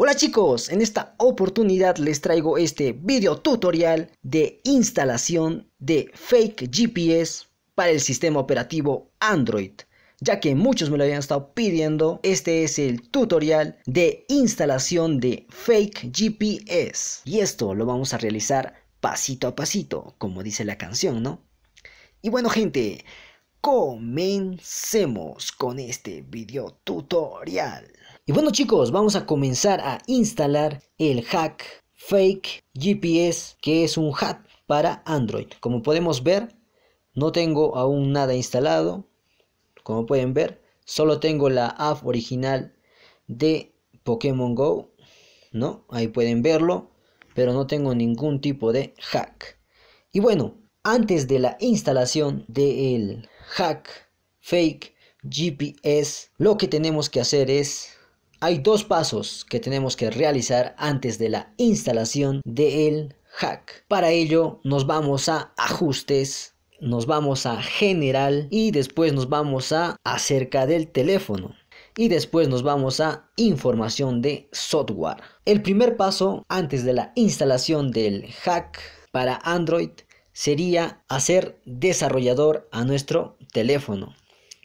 Hola chicos, en esta oportunidad les traigo este video tutorial de instalación de Fake GPS para el sistema operativo Android. Ya que muchos me lo habían estado pidiendo, este es el tutorial de instalación de Fake GPS. Y esto lo vamos a realizar pasito a pasito, como dice la canción, ¿no? Y bueno gente, comencemos con este video tutorial. Y bueno chicos, vamos a comenzar a instalar el hack Fake GPS, que es un hack para Android. Como podemos ver, no tengo aún nada instalado. Como pueden ver, solo tengo la app original de Pokémon Go. ¿No? Ahí pueden verlo, pero no tengo ningún tipo de hack. Y bueno, antes de la instalación del hack fake GPS, lo que tenemos que hacer es hay dos pasos que tenemos que realizar antes de la instalación del hack. Para ello nos vamos a ajustes, nos vamos a general y después nos vamos a acerca del teléfono. Y después nos vamos a información de software. El primer paso antes de la instalación del hack para Android sería hacer desarrollador a nuestro teléfono.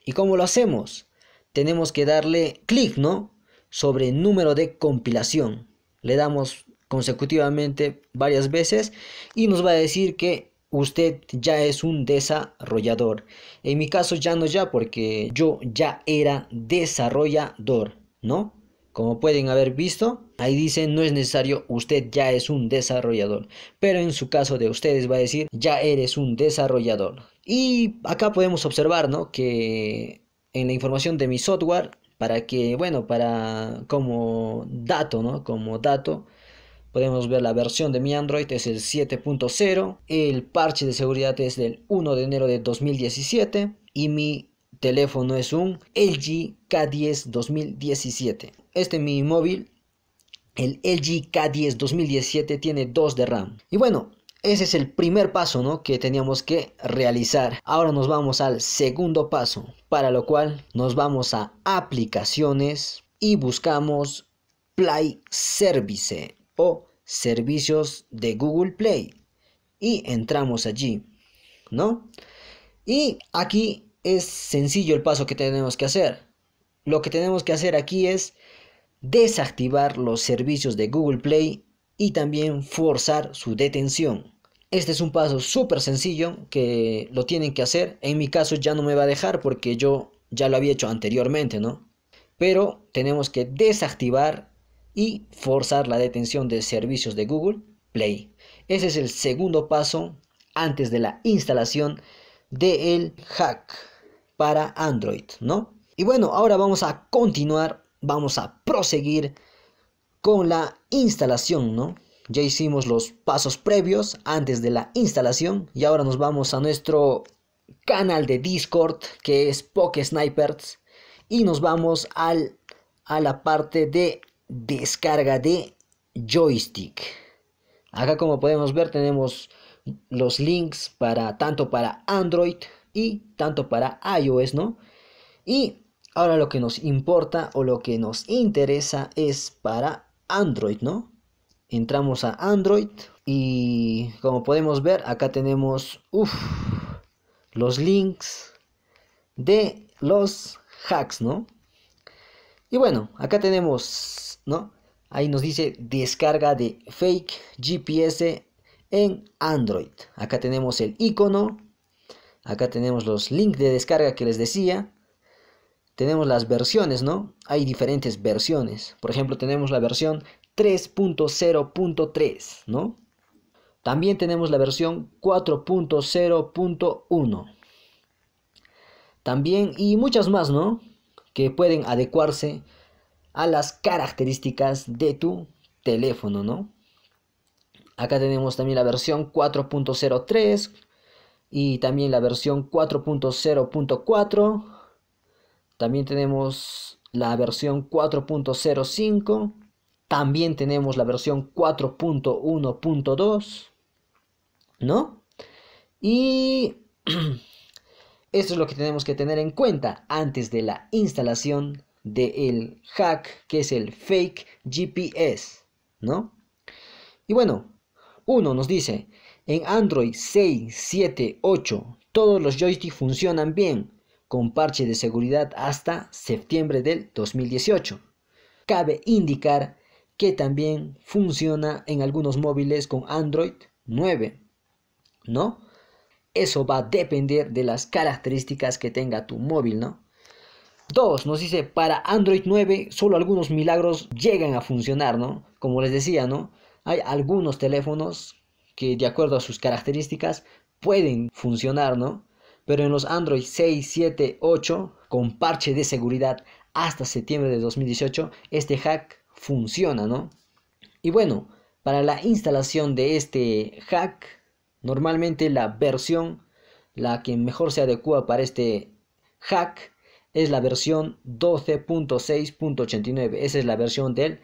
¿Y cómo lo hacemos? Tenemos que darle clic, ¿no? sobre número de compilación. Le damos consecutivamente varias veces y nos va a decir que usted ya es un desarrollador. En mi caso ya no ya porque yo ya era desarrollador, ¿no? Como pueden haber visto, ahí dice no es necesario usted ya es un desarrollador. Pero en su caso de ustedes va a decir ya eres un desarrollador. Y acá podemos observar, ¿no? Que en la información de mi software para que, bueno, para como dato, ¿no? Como dato, podemos ver la versión de mi Android es el 7.0, el parche de seguridad es del 1 de enero de 2017 y mi teléfono es un LG K10 2017. Este mi móvil, el LG K10 2017 tiene 2 de RAM. Y bueno, ese es el primer paso que teníamos que realizar. Ahora nos vamos al segundo paso, para lo cual nos vamos a aplicaciones y buscamos Play Service o servicios de Google Play y entramos allí, ¿no? Y aquí es sencillo el paso que tenemos que hacer. Lo que tenemos que hacer aquí es desactivar los servicios de Google Play y también forzar su detención. Este es un paso súper sencillo que lo tienen que hacer. En mi caso ya no me va a dejar porque yo ya lo había hecho anteriormente, ¿no? Pero tenemos que desactivar y forzar la detención de servicios de Google Play. Ese es el segundo paso antes de la instalación del hack para Android, ¿no? Y bueno, ahora vamos a continuar, vamos a proseguir con la instalación, ¿no? Ya hicimos los pasos previos antes de la instalación y ahora nos vamos a nuestro canal de Discord que es Poke Snipers y nos vamos al, a la parte de descarga de joystick. Acá como podemos ver tenemos los links para tanto para Android y tanto para iOS, ¿no? Y ahora lo que nos importa o lo que nos interesa es para Android, ¿no? entramos a Android y como podemos ver acá tenemos los links de los hacks, ¿no? Y bueno, acá tenemos, ¿no? Ahí nos dice descarga de fake GPS en Android. Acá tenemos el icono, acá tenemos los links de descarga que les decía tenemos las versiones, ¿no? Hay diferentes versiones. Por ejemplo, tenemos la versión 3.0.3, ¿no? También tenemos la versión 4.0.1. También, y muchas más, ¿no? Que pueden adecuarse a las características de tu teléfono, ¿no? Acá tenemos también la versión 4.03 y también la versión 4.0.4 también tenemos la versión 4.05. También tenemos la versión 4.1.2. ¿No? Y esto es lo que tenemos que tener en cuenta antes de la instalación del hack que es el fake GPS, ¿no? Y bueno, uno nos dice, en Android 6, 7, 8, todos los joysticks funcionan bien, con parche de seguridad hasta septiembre del 2018. Cabe indicar que también funciona en algunos móviles con Android 9, ¿no? Eso va a depender de las características que tenga tu móvil, ¿no? 2. Nos dice, para Android 9 solo algunos milagros llegan a funcionar, ¿no? Como les decía, ¿no? Hay algunos teléfonos que de acuerdo a sus características pueden funcionar, ¿no? pero en los Android 6, 7, 8, con parche de seguridad hasta septiembre de 2018, este hack funciona, ¿no? Y bueno, para la instalación de este hack, normalmente la versión, la que mejor se adecua para este hack, es la versión 12.6.89. Esa es la versión del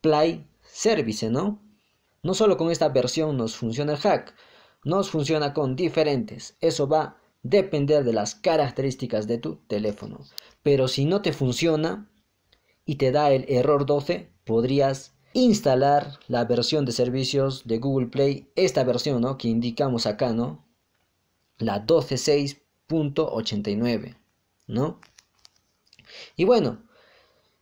Play Service, ¿no? No solo con esta versión nos funciona el hack, nos funciona con diferentes. Eso va depender de las características de tu teléfono. Pero si no te funciona y te da el error 12, podrías instalar la versión de servicios de Google Play, esta versión ¿no? que indicamos acá, ¿no? La 12.6.89, ¿no? Y bueno,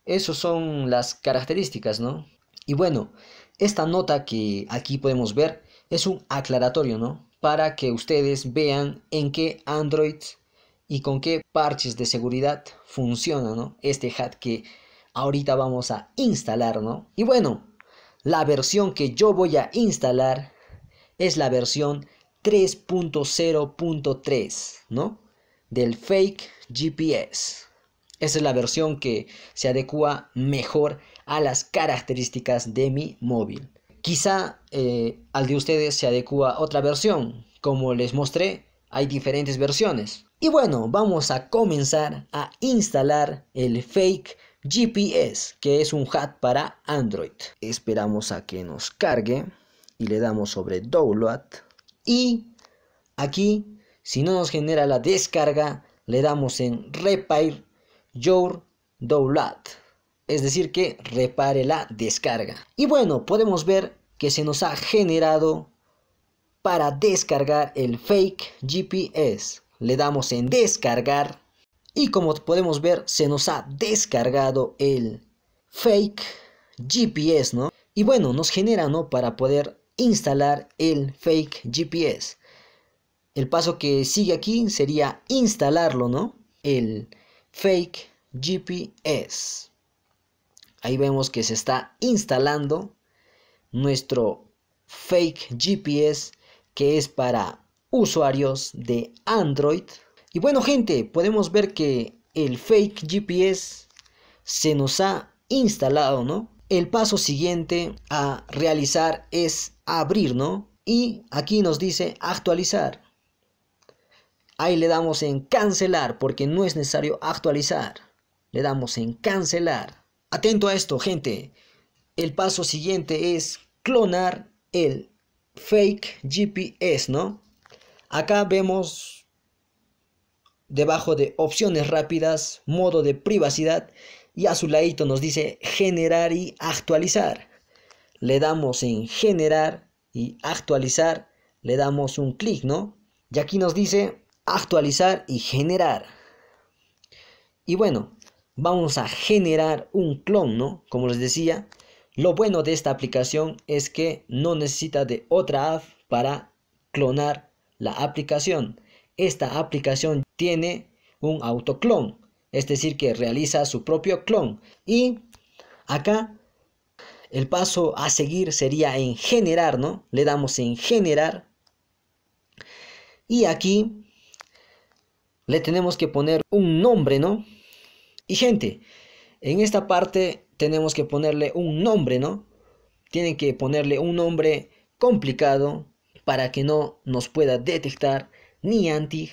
esas son las características, ¿no? Y bueno, esta nota que aquí podemos ver es un aclaratorio, ¿no? para que ustedes vean en qué Android y con qué parches de seguridad funciona este hat que ahorita vamos a instalar. Y bueno, la versión que yo voy a instalar es la versión 3.0.3 ¿no? del fake GPS. Esa es la versión que se adecua mejor a las características de mi móvil. Quizá eh, al de ustedes se adecua otra versión. Como les mostré, hay diferentes versiones. Y bueno, vamos a comenzar a instalar el fake GPS, que es un hat para Android. Esperamos a que nos cargue y le damos sobre download. Y aquí, si no nos genera la descarga, le damos en Repair Your Download. Es decir, que repare la descarga. Y bueno, podemos ver que se nos ha generado para descargar el fake GPS. Le damos en descargar y como podemos ver se nos ha descargado el fake GPS, ¿no? Y bueno, nos genera, ¿no? Para poder instalar el fake GPS. El paso que sigue aquí sería instalarlo, ¿no? El fake GPS. Ahí vemos que se está instalando nuestro fake GPS que es para usuarios de Android. Y bueno gente, podemos ver que el fake GPS se nos ha instalado, ¿no? El paso siguiente a realizar es abrir, ¿no? Y aquí nos dice actualizar. Ahí le damos en cancelar porque no es necesario actualizar. Le damos en cancelar. Atento a esto, gente el paso siguiente es clonar el fake GPS, ¿no? Acá vemos debajo de opciones rápidas, modo de privacidad y a su ladito nos dice generar y actualizar. Le damos en generar y actualizar, le damos un clic, ¿no? Y aquí nos dice actualizar y generar. Y bueno, vamos a generar un clon, ¿no? Como les decía, lo bueno de esta aplicación es que no necesita de otra app para clonar la aplicación. Esta aplicación tiene un autoclon, es decir, que realiza su propio clon. Y acá el paso a seguir sería en generar, ¿no? Le damos en generar. Y aquí le tenemos que poner un nombre, ¿no? Y gente, en esta parte tenemos que ponerle un nombre, ¿no? Tienen que ponerle un nombre complicado para que no nos pueda detectar ni anti.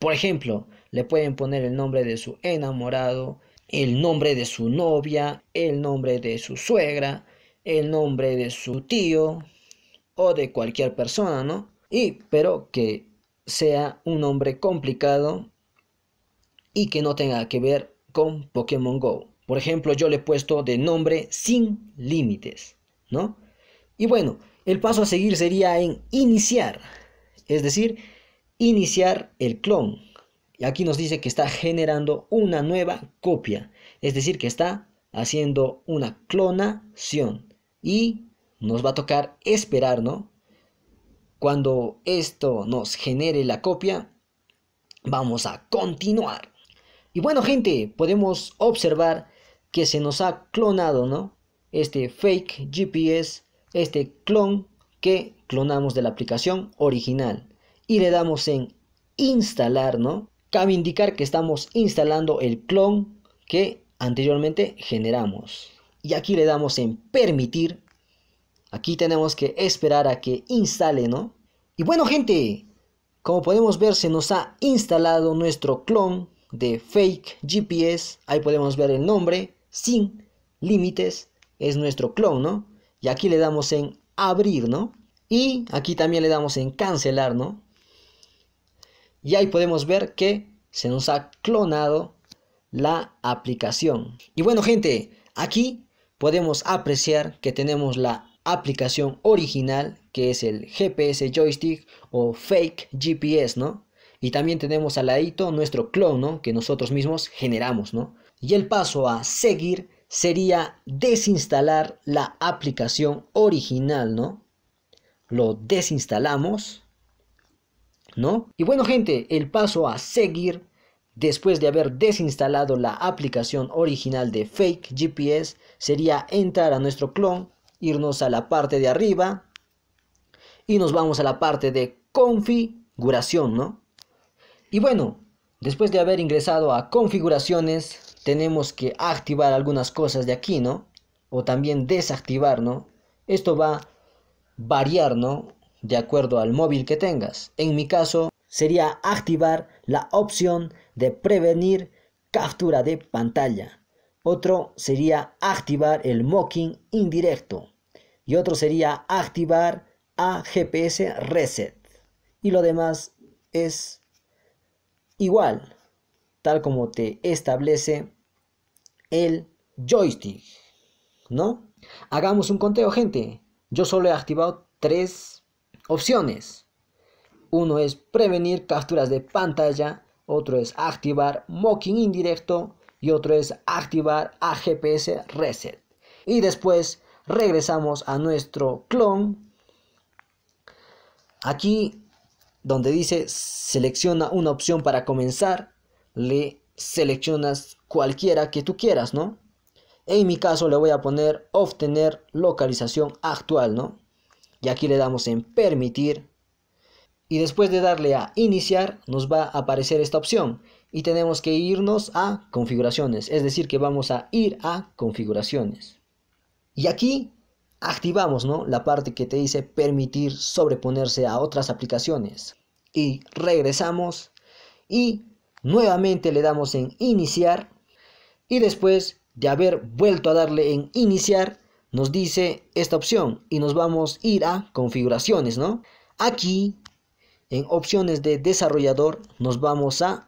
Por ejemplo, le pueden poner el nombre de su enamorado, el nombre de su novia, el nombre de su suegra, el nombre de su tío o de cualquier persona, ¿no? Y pero que sea un nombre complicado y que no tenga que ver con Pokémon Go. Por ejemplo, yo le he puesto de nombre sin límites, ¿no? Y bueno, el paso a seguir sería en iniciar, es decir, iniciar el clon. Y aquí nos dice que está generando una nueva copia, es decir, que está haciendo una clonación. Y nos va a tocar esperar, ¿no? Cuando esto nos genere la copia, vamos a continuar. Y bueno gente, podemos observar que se nos ha clonado, ¿no? Este fake GPS, este clon que clonamos de la aplicación original y le damos en instalar, ¿no? Cabe indicar que estamos instalando el clon que anteriormente generamos. Y aquí le damos en permitir. Aquí tenemos que esperar a que instale, ¿no? Y bueno, gente, como podemos ver, se nos ha instalado nuestro clon de fake GPS. Ahí podemos ver el nombre sin límites es nuestro clon, ¿no? Y aquí le damos en abrir, ¿no? Y aquí también le damos en cancelar, ¿no? Y ahí podemos ver que se nos ha clonado la aplicación. Y bueno, gente, aquí podemos apreciar que tenemos la aplicación original, que es el GPS joystick o fake GPS, ¿no? Y también tenemos al ladito nuestro clone, Que nosotros mismos generamos, ¿no? y el paso a seguir sería desinstalar la aplicación original, ¿no? Lo desinstalamos, ¿no? Y bueno, gente, el paso a seguir después de haber desinstalado la aplicación original de Fake GPS sería entrar a nuestro clon, irnos a la parte de arriba y nos vamos a la parte de configuración, ¿no? Y bueno, después de haber ingresado a configuraciones, tenemos que activar algunas cosas de aquí, ¿no? O también desactivar, ¿no? Esto va a variar, ¿no? De acuerdo al móvil que tengas. En mi caso sería activar la opción de prevenir captura de pantalla. Otro sería activar el mocking indirecto. Y otro sería activar a GPS reset. Y lo demás es igual, tal como te establece el joystick, ¿no? Hagamos un conteo, gente. Yo solo he activado tres opciones. Uno es prevenir capturas de pantalla, otro es activar mocking indirecto y otro es activar AGPS reset. Y después regresamos a nuestro clon. Aquí donde dice selecciona una opción para comenzar, le seleccionas cualquiera que tú quieras, ¿no? En mi caso le voy a poner obtener localización actual, ¿no? Y aquí le damos en permitir. Y después de darle a iniciar, nos va a aparecer esta opción. Y tenemos que irnos a configuraciones. Es decir, que vamos a ir a configuraciones. Y aquí activamos ¿no? la parte que te dice permitir sobreponerse a otras aplicaciones. Y regresamos. Y nuevamente le damos en iniciar y después de haber vuelto a darle en iniciar, nos dice esta opción y nos vamos a ir a configuraciones, ¿no? Aquí, en opciones de desarrollador, nos vamos a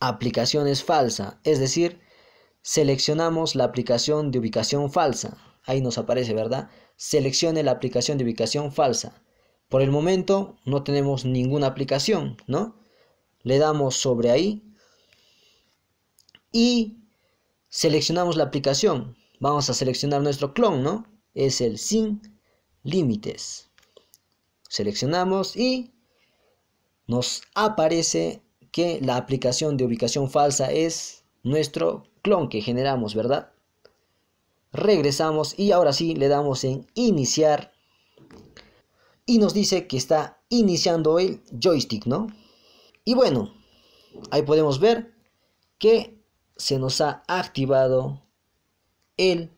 aplicaciones falsa, es decir, seleccionamos la aplicación de ubicación falsa. Ahí nos aparece, ¿verdad? Seleccione la aplicación de ubicación falsa. Por el momento no tenemos ninguna aplicación, ¿no? Le damos sobre ahí y seleccionamos la aplicación. Vamos a seleccionar nuestro clon, ¿no? Es el sin límites. Seleccionamos y nos aparece que la aplicación de ubicación falsa es nuestro clon que generamos, ¿verdad? Regresamos y ahora sí le damos en iniciar y nos dice que está iniciando el joystick, ¿no? Y bueno, ahí podemos ver que se nos ha activado el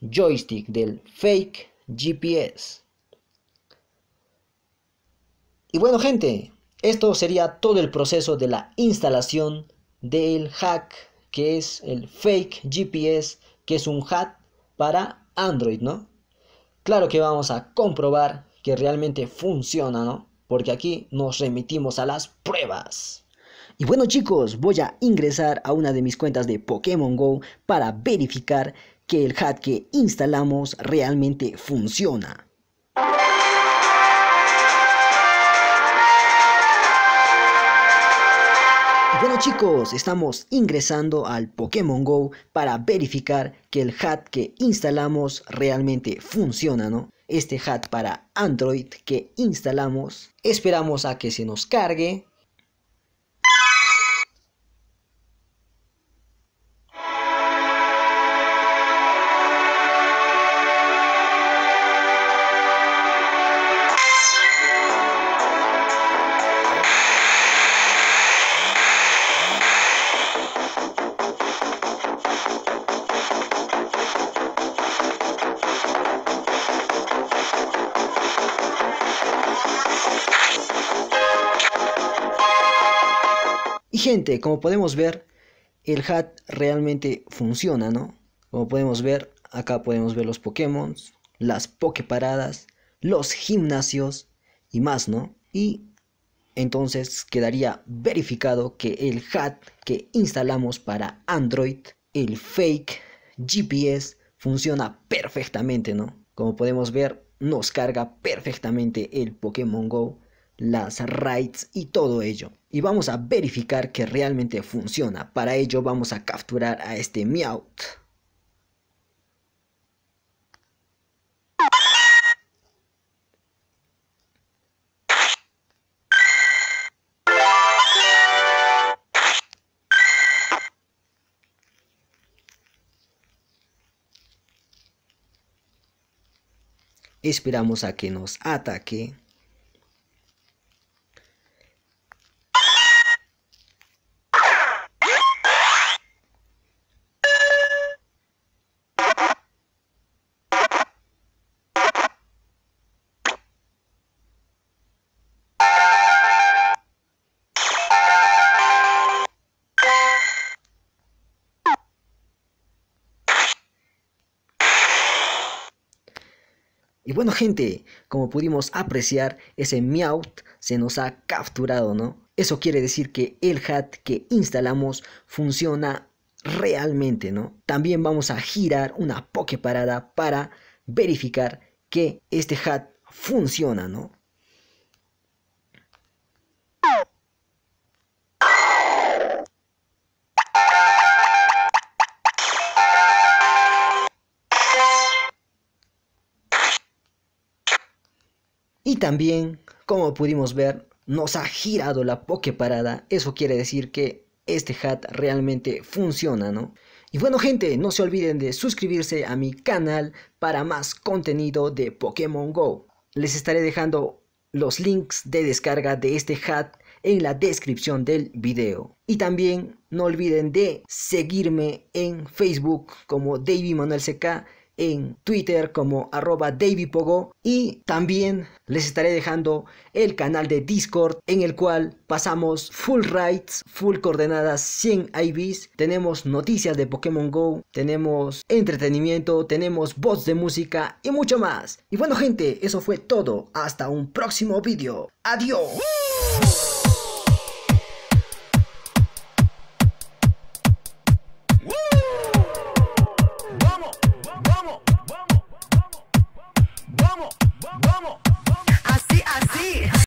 joystick del fake GPS. Y bueno gente, esto sería todo el proceso de la instalación del hack que es el fake GPS, que es un hack para Android, ¿no? Claro que vamos a comprobar que realmente funciona, Porque aquí nos remitimos a las pruebas. Y bueno chicos, voy a ingresar a una de mis cuentas de Pokémon GO para verificar que el hat que instalamos realmente funciona. Y bueno chicos, estamos ingresando al Pokémon GO para verificar que el hat que instalamos realmente funciona, ¿no? Este hat para Android que instalamos, esperamos a que se nos cargue Y gente, como podemos ver, el hat realmente funciona, ¿no? Como podemos ver, acá podemos ver los Pokémon, las Poképaradas, los gimnasios y más, ¿no? Y entonces quedaría verificado que el hat que instalamos para Android, el fake GPS, funciona perfectamente, ¿no? Como podemos ver, nos carga perfectamente el Pokémon Go las raids y todo ello. Y vamos a verificar que realmente funciona. Para ello vamos a capturar a este Meowth. Esperamos a que nos ataque. Y bueno, gente, como pudimos apreciar, ese Meowth se nos ha capturado, ¿no? Eso quiere decir que el hat que instalamos funciona realmente, ¿no? También vamos a girar una poke parada para verificar que este hat funciona, ¿no? también, como pudimos ver, nos ha girado la poke parada. Eso quiere decir que este hat realmente funciona, ¿no? Y bueno gente, no se olviden de suscribirse a mi canal para más contenido de Pokémon GO. Les estaré dejando los links de descarga de este hat en la descripción del video. Y también no olviden de seguirme en Facebook como David Manuel CK en Twitter como arroba davypogo y también les estaré dejando el canal de Discord en el cual pasamos full rights, full coordenadas 100 IVs, tenemos noticias de Pokémon Go, tenemos entretenimiento, tenemos bots de música y mucho más. Y bueno gente, eso fue todo, hasta un próximo vídeo. Adiós.